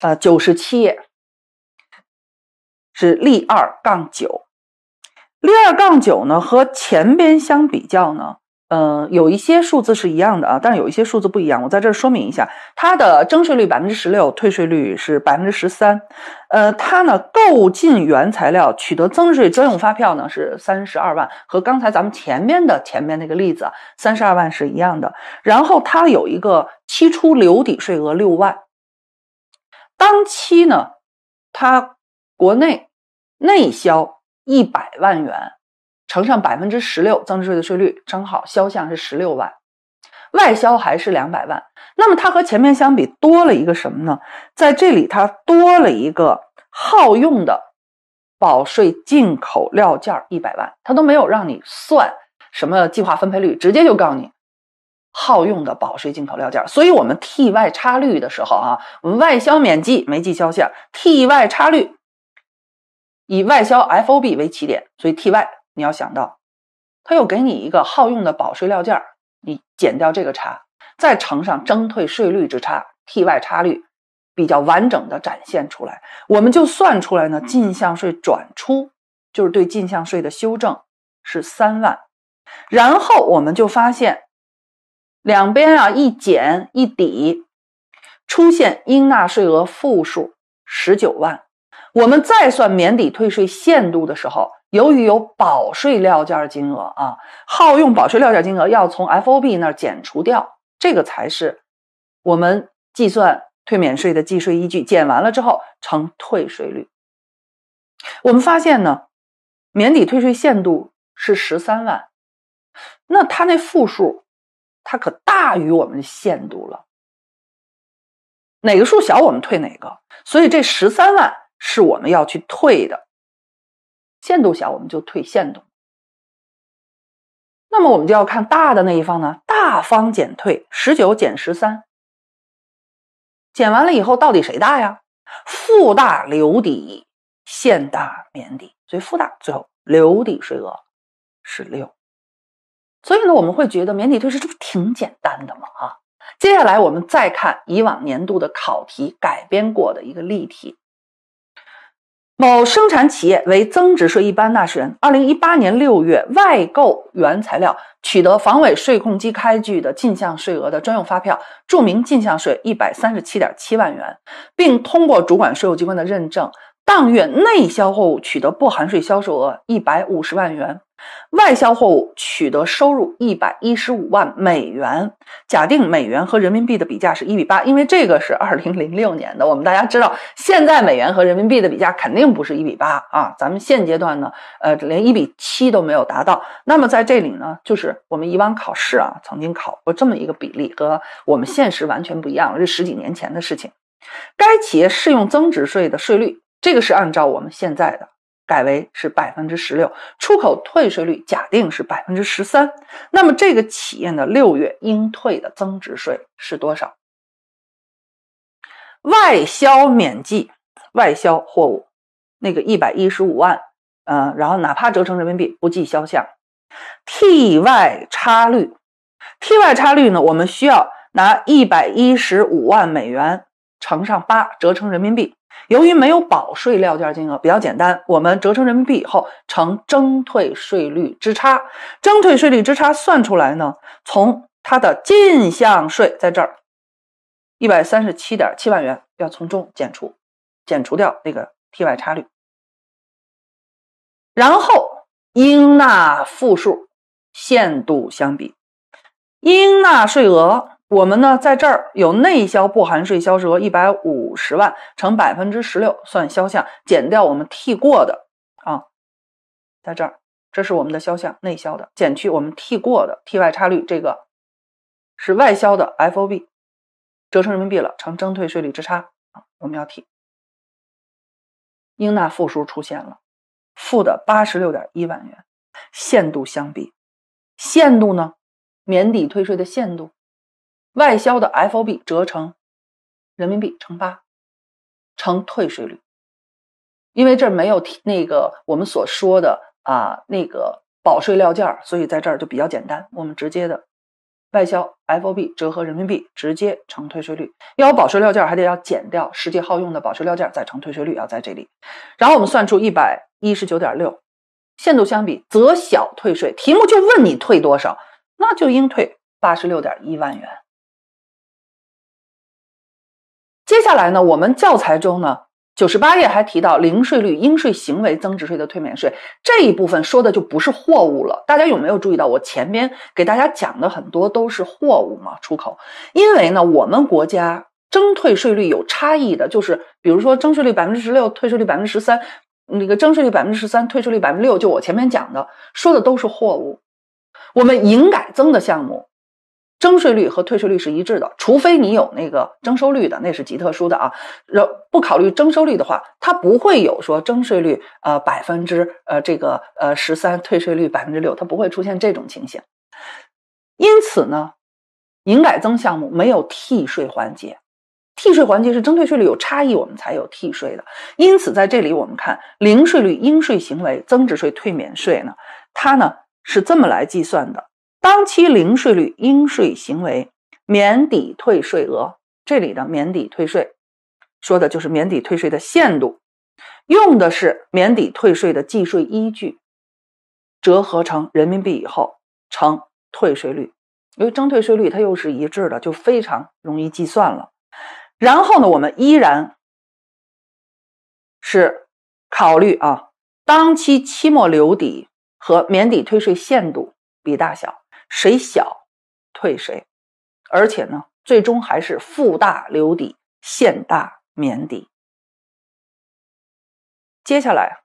呃，九十七页。是例二杠九，例二杠九呢和前边相比较呢，呃，有一些数字是一样的啊，但是有一些数字不一样。我在这儿说明一下，它的征税率百分之十六，退税率是百分之十三。呃，它呢购进原材料取得增值税专用发票呢是三十二万，和刚才咱们前面的前面那个例子三十二万是一样的。然后它有一个期初留抵税额六万，当期呢，它。国内内销一百万元，乘上百分之十六增值税的税率，正好销项是十六万，外销还是两百万。那么它和前面相比多了一个什么呢？在这里它多了一个耗用的保税进口料件一百万，它都没有让你算什么计划分配率，直接就告诉你耗用的保税进口料件。所以，我们 T 外差率的时候啊，我们外销免计，没计销项，T 外差率。以外销 F O B 为起点，所以 T Y 你要想到，他又给你一个好用的保税料件儿，你减掉这个差，再乘上征退税率之差，T Y 差率比较完整的展现出来。我们就算出来呢，进项税转出就是对进项税的修正是三万，然后我们就发现两边啊一减一抵，出现应纳税额负数十九万。我们再算免抵退税限度的时候，由于有保税料件金额啊，耗用保税料件金额要从 FOB 那儿减除掉，这个才是我们计算退免税的计税依据。减完了之后乘退税率，我们发现呢，免抵退税限度是十三万，那它那负数，它可大于我们的限度了。哪个数小，我们退哪个。所以这十三万。是我们要去退的，限度小我们就退限度。那么我们就要看大的那一方呢？大方减退，十九减十三，减完了以后到底谁大呀？负大留底，限大免底，所以负大最后留底税额十六。所以呢，我们会觉得免抵退税这不挺简单的吗？啊，接下来我们再看以往年度的考题改编过的一个例题。某生产企业为增值税一般纳税人，二零一八年六月外购原材料，取得防伪税控机开具的进项税额的专用发票，注明进项税一百三十七点七万元，并通过主管税务机关的认证。上月内销货物取得不含税销售额一百五十万元，外销货物取得收入一百一十五万美元。假定美元和人民币的比价是一比八，因为这个是二零零六年的，我们大家知道，现在美元和人民币的比价肯定不是一比八啊。咱们现阶段呢，呃，连一比七都没有达到。那么在这里呢，就是我们以往考试啊，曾经考过这么一个比例，和我们现实完全不一样了，这是十几年前的事情。该企业适用增值税的税率。这个是按照我们现在的改为是百分之十六，出口退税率假定是百分之十三，那么这个企业的六月应退的增值税是多少？外销免计外销货物，那个一百一十五万，呃，然后哪怕折成人民币不计销项，ty 差率，ty 差率呢？我们需要拿一百一十五万美元乘上八，折成人民币。由于没有保税料件，金额比较简单，我们折成人民币以后，乘征退税率之差，征退税率之差算出来呢，从它的进项税在这儿一百三十七点七万元要从中减除，减除掉那个 T Y 差率，然后应纳负数限度相比，应纳税额。我们呢，在这儿有内销不含税销售额一百五十万，乘百分之十六算销项，减掉我们替过的啊，在这儿，这是我们的销项内销的，减去我们替过的，替外差率这个是外销的 F O B，折成人民币了，乘征退税率之差啊，我们要替，应纳负数出现了，负的八十六点一万元，限度相比，限度呢，免抵退税的限度。外销的 FOB 折成人民币乘八，乘退税率，因为这没有提那个我们所说的啊那个保税料件，所以在这儿就比较简单，我们直接的外销 FOB 折合人民币直接乘退税率，要有保税料件还得要减掉实际耗用的保税料件再乘退税率要在这里，然后我们算出一百一十九点六，限度相比择小退税，题目就问你退多少，那就应退八十六点一万元。接下来呢，我们教材中呢九十八页还提到零税率应税行为增值税的退免税这一部分说的就不是货物了。大家有没有注意到我前边给大家讲的很多都是货物嘛？出口，因为呢我们国家征退税率有差异的，就是比如说征税率百分之十六，退税率百分之十三；那个征税率百分之十三，退税率百分之六。就我前面讲的说的都是货物，我们营改增的项目。征税率和退税率是一致的，除非你有那个征收率的，那是极特殊的啊。然不考虑征收率的话，它不会有说征税率呃百分之呃这个呃十三，退税率百分之六，它不会出现这种情形。因此呢，营改增项目没有替税环节，替税环节是征退税率有差异，我们才有替税的。因此在这里我们看零税率应税行为增值税退免税呢，它呢是这么来计算的。当期零税率应税行为免抵退税额，这里的免抵退税说的就是免抵退税的限度，用的是免抵退税的计税依据，折合成人民币以后乘退税率，因为征退税率它又是一致的，就非常容易计算了。然后呢，我们依然是考虑啊，当期期末留抵和免抵退税限度比大小。谁小，退谁，而且呢，最终还是负大留底，现大免抵。接下来，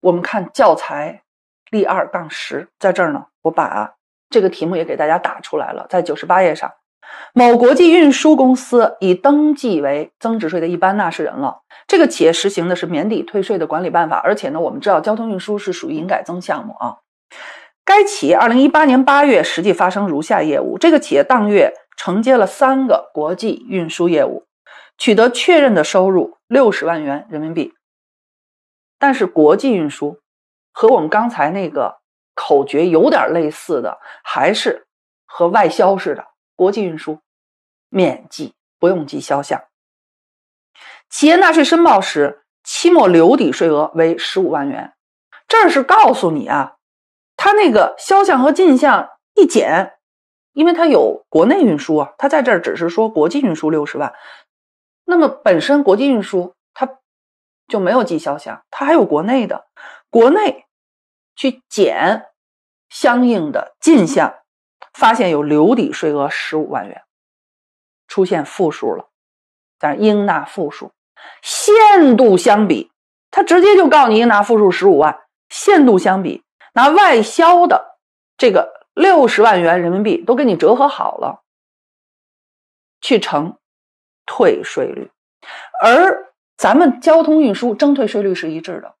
我们看教材例二杠十，在这儿呢，我把这个题目也给大家打出来了，在九十八页上，某国际运输公司已登记为增值税的一般纳税人了。这个企业实行的是免抵退税的管理办法，而且呢，我们知道交通运输是属于营改增项目啊。该企业二零一八年八月实际发生如下业务：这个企业当月承接了三个国际运输业务，取得确认的收入六十万元人民币。但是国际运输和我们刚才那个口诀有点类似的，还是和外销似的。国际运输免计，不用计销项。企业纳税申报时，期末留抵税额为十五万元。这儿是告诉你啊。他那个销项和进项一减，因为他有国内运输啊，他在这儿只是说国际运输六十万，那么本身国际运输它就没有进销项，它还有国内的，国内去减相应的进项，发现有留抵税额十五万元，出现负数了，但应纳负数，限度相比，他直接就告你应纳负数十五万，限度相比。拿外销的这个六十万元人民币都给你折合好了，去乘退税率，而咱们交通运输征退税率是一致的。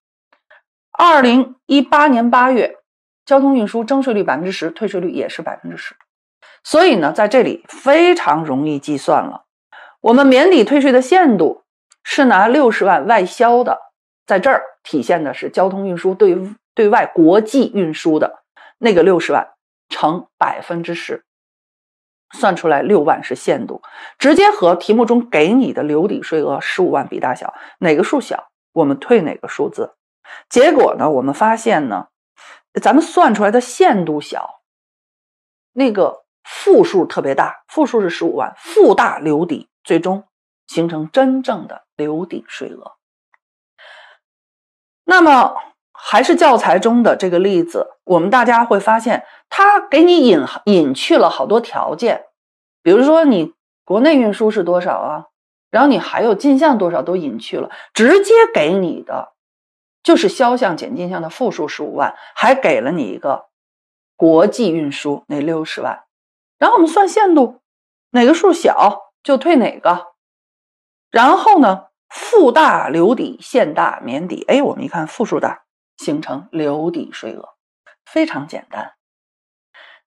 二零一八年八月，交通运输征税率百分之十，退税率也是百分之十。所以呢，在这里非常容易计算了。我们免抵退税的限度是拿六十万外销的，在这儿体现的是交通运输对。对外国际运输的，那个六十万乘百分之十，算出来六万是限度，直接和题目中给你的留抵税额十五万比大小，哪个数小，我们退哪个数字。结果呢，我们发现呢，咱们算出来的限度小，那个负数特别大，负数是十五万，负大留底，最终形成真正的留抵税额。那么。还是教材中的这个例子，我们大家会发现，它给你隐隐去了好多条件，比如说你国内运输是多少啊，然后你还有进项多少都隐去了，直接给你的就是销项减进项的负数十五万，还给了你一个国际运输那六十万，然后我们算限度，哪个数小就退哪个，然后呢，负大留底，限大免底，哎，我们一看负数大。形成留抵税额，非常简单。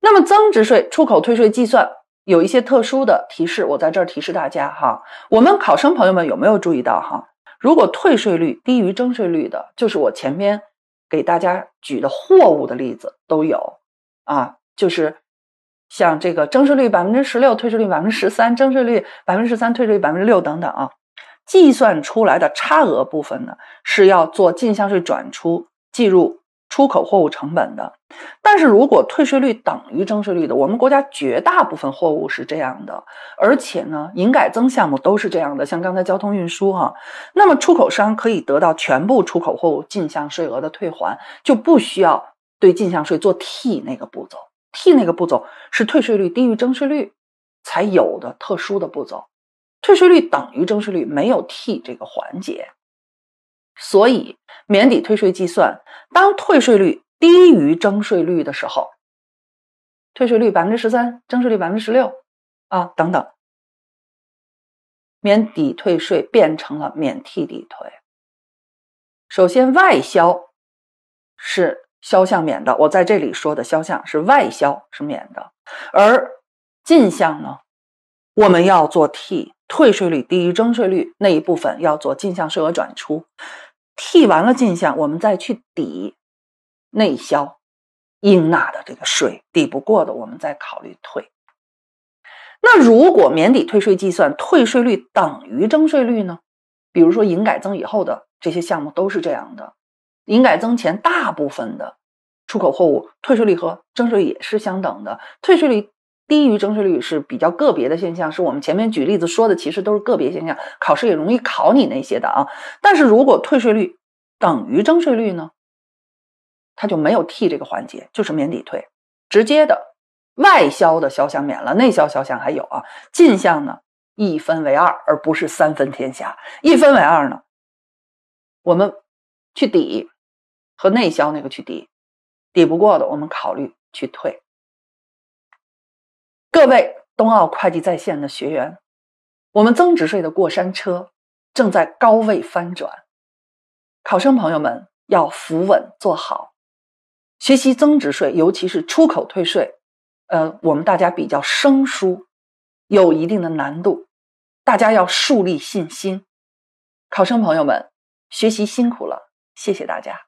那么增值税出口退税计算有一些特殊的提示，我在这儿提示大家哈。我们考生朋友们有没有注意到哈？如果退税率低于征税率的，就是我前面给大家举的货物的例子都有啊，就是像这个征税率百分之十六，退税率百分之十三；征税率百分之十三，退税率百分之六等等啊。计算出来的差额部分呢，是要做进项税转出，计入出口货物成本的。但是如果退税率等于征税率的，我们国家绝大部分货物是这样的，而且呢，营改增项目都是这样的。像刚才交通运输哈，那么出口商可以得到全部出口货物进项税额的退还，就不需要对进项税做替那个步骤。替那个步骤是退税率低于征税率才有的特殊的步骤。退税率等于征税率，没有替这个环节，所以免抵退税计算，当退税率低于征税率的时候，退税率百分之十三，征税率百分之十六，啊等等，免抵退税变成了免替抵退。首先，外销是销项免的，我在这里说的销项是外销是免的，而进项呢？我们要做替退税率低于征税率那一部分要做进项税额转出，替完了进项，我们再去抵内销应纳的这个税，抵不过的我们再考虑退。那如果免抵退税计算退税率等于征税率呢？比如说营改增以后的这些项目都是这样的，营改增前大部分的出口货物退税率和征税率也是相等的，退税率。低于征税率是比较个别的现象，是我们前面举例子说的，其实都是个别现象，考试也容易考你那些的啊。但是如果退税率等于征税率呢，它就没有替这个环节，就是免抵退，直接的外销的销项免了，内销销项还有啊，进项呢一分为二，而不是三分天下，一分为二呢，我们去抵和内销那个去抵，抵不过的我们考虑去退。各位冬奥会计在线的学员，我们增值税的过山车正在高位翻转，考生朋友们要扶稳坐好学习增值税，尤其是出口退税，呃，我们大家比较生疏，有一定的难度，大家要树立信心。考生朋友们，学习辛苦了，谢谢大家。